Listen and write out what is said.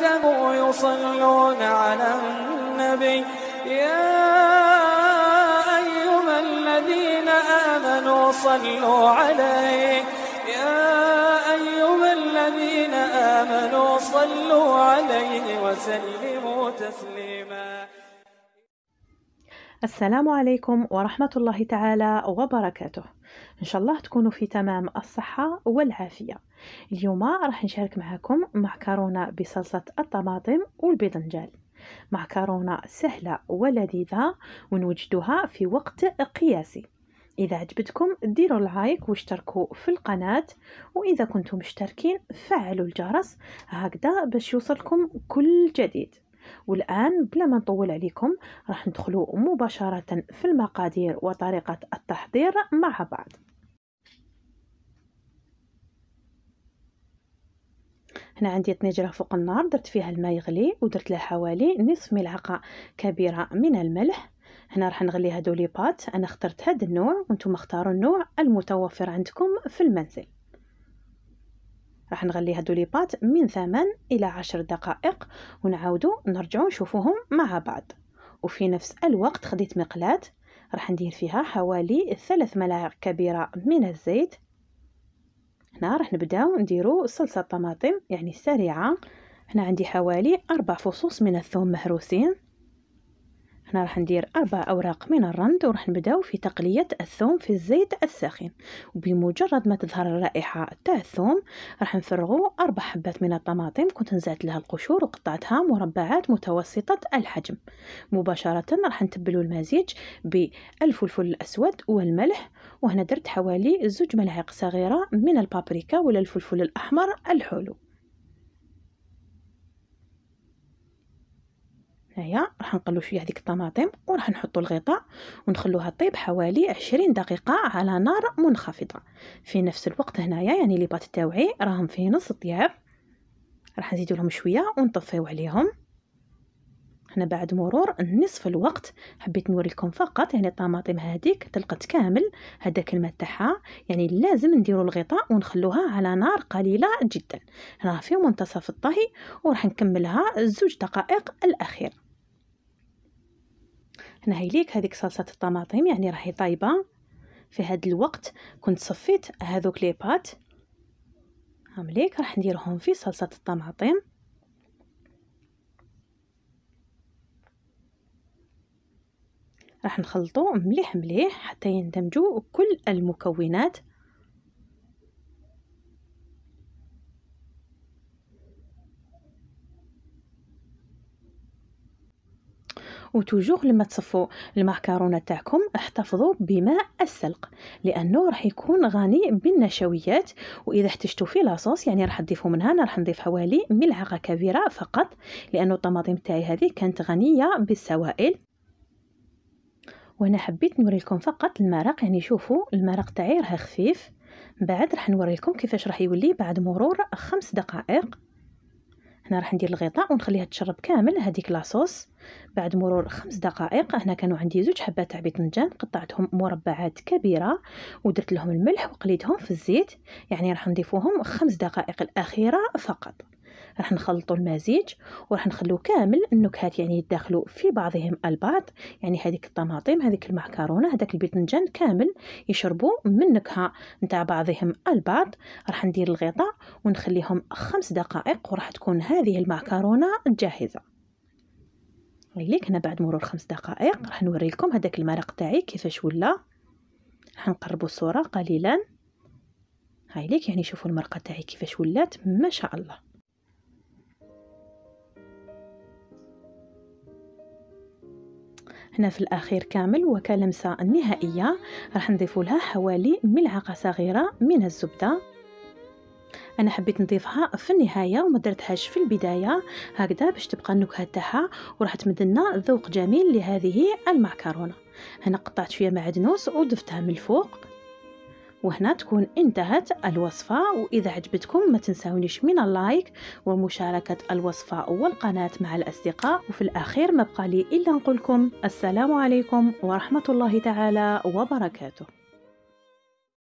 كانوا يصلون على النبي يا أيها الذين آمنوا صلوا عليه يا أيها الذين آمنوا صلوا عليه وسلموا تسليماً السلام عليكم ورحمة الله تعالى وبركاته إن شاء الله تكونوا في تمام الصحة والعافية اليوم راح نشارك معكم معكرونة بصلصة الطماطم والباذنجان معكرونة سهلة ولذيذة ونوجدها في وقت قياسي إذا عجبتكم ديروا لايك واشتركوا في القناة وإذا كنتم مشتركين فعلوا الجرس هكذا باش يوصلكم كل جديد والآن بلا ما نطول عليكم راح ندخلوا مباشرة في المقادير وطريقة التحضير مع بعض هنا عندي طنجره فوق النار درت فيها الماء يغلي ودرت لها حوالي نصف ملعقه كبيره من الملح هنا راح نغلي هادو لي بات انا اخترت هذا النوع وانتم اختاروا النوع المتوفر عندكم في المنزل راح نغلي هادو لي بات من ثمان الى عشر دقائق ونعاودو نرجعو نشوفوهم مع بعض وفي نفس الوقت خديت مقلاة راح ندير فيها حوالي ثلاث ملاعق كبيرة من الزيت هنا راح نبداو نديرو صلصة طماطم يعني سريعة هنا عندي حوالي أربع فصوص من الثوم مهروسين هنا راح ندير أربع أوراق من الرند وراح نبداو في تقلية الثوم في الزيت الساخن وبمجرد ما تظهر الرائحة تاع الثوم راح نفرغو أربع حبات من الطماطم كنت نزعت لها القشور وقطعتها مربعات متوسطة الحجم مباشرة راح نتبلو المزيج بالفلفل الأسود والملح وهنا درت حوالي زوج ملاعق صغيرة من البابريكا ولا الفلفل الأحمر الحلو هنايا راح نقلو شويه هذيك الطماطم وراح نحطو الغطاء ونخلوها طيب حوالي عشرين دقيقه على نار منخفضه في نفس الوقت هنايا يعني لي بات تاوعي راهم في نص طياب راح نزيدو لهم شويه ونطفيو عليهم هنا بعد مرور نصف الوقت حبيت نوريكم فقط يعني الطماطم هذيك تلقت كامل هذاك الماء تاعها يعني لازم نديروا الغطاء ونخلوها على نار قليله جدا راه في منتصف الطهي وراح نكملها زوج دقائق الاخيره هنا هيليك هذيك صلصه الطماطم يعني راهي طايبه في هذا الوقت كنت صفيت هذوك لي بات هامليك راح نديرهم في صلصه الطماطم راح نخلطو مليح مليح حتى يندمجوا كل المكونات وتوجور لما تصفوا المعكرونه تاعكم احتفظوا بماء السلق لانه راح يكون غني بالنشويات واذا احتجتوا فيه لاصوص يعني راح تضيفوا من هنا راح نضيف حوالي ملعقه كبيره فقط لانه الطماطم تاعي هذه كانت غنيه بالسوائل وانا حبيت نوريكم فقط المرق يعني شوفوا المرق تاعي راه خفيف بعد راح نوريكم كيفاش راح يولي بعد مرور خمس دقائق هنا راح ندير الغطاء ونخليها تشرب كامل هذيك لاصوص بعد مرور خمس دقائق هنا كانوا عندي زوج حبات تاع بيتنجان قطعتهم مربعات كبيره ودرت لهم الملح وقليتهم في الزيت يعني راح نضيفوهم خمس دقائق الاخيره فقط راح نخلطوا المزيج وراح نخلو كامل النكهات يعني يدخلوا في بعضهم البعض يعني هذيك الطماطم هذيك المعكرونه هذاك الباذنجان كامل يشربوا من النكهه نتاع بعضهم البعض راح ندير الغطاء ونخليهم خمس دقائق وراح تكون هذه المعكرونه جاهزه ليك هنا بعد مرور خمس دقائق راح نوري لكم هذاك المرق تاعي كيفاش ولا راح نقربوا الصوره قليلا هاي ليك يعني شوفوا المرقه تاعي كيفاش ولات ما شاء الله هنا في الاخير كامل وكلمسه النهائيه راح نضيف لها حوالي ملعقه صغيره من الزبده انا حبيت نضيفها في النهايه وما درتهاش في البدايه هكذا باش تبقى النكهه تاعها وراح تمد لنا ذوق جميل لهذه المعكرونه هنا قطعت شويه معدنوس وضفتها من الفوق وهنا تكون انتهت الوصفة وإذا عجبتكم ما تنسونيش من اللايك ومشاركة الوصفة والقناة مع الأصدقاء وفي الأخير ما بقى لي إلا نقولكم السلام عليكم ورحمة الله تعالى وبركاته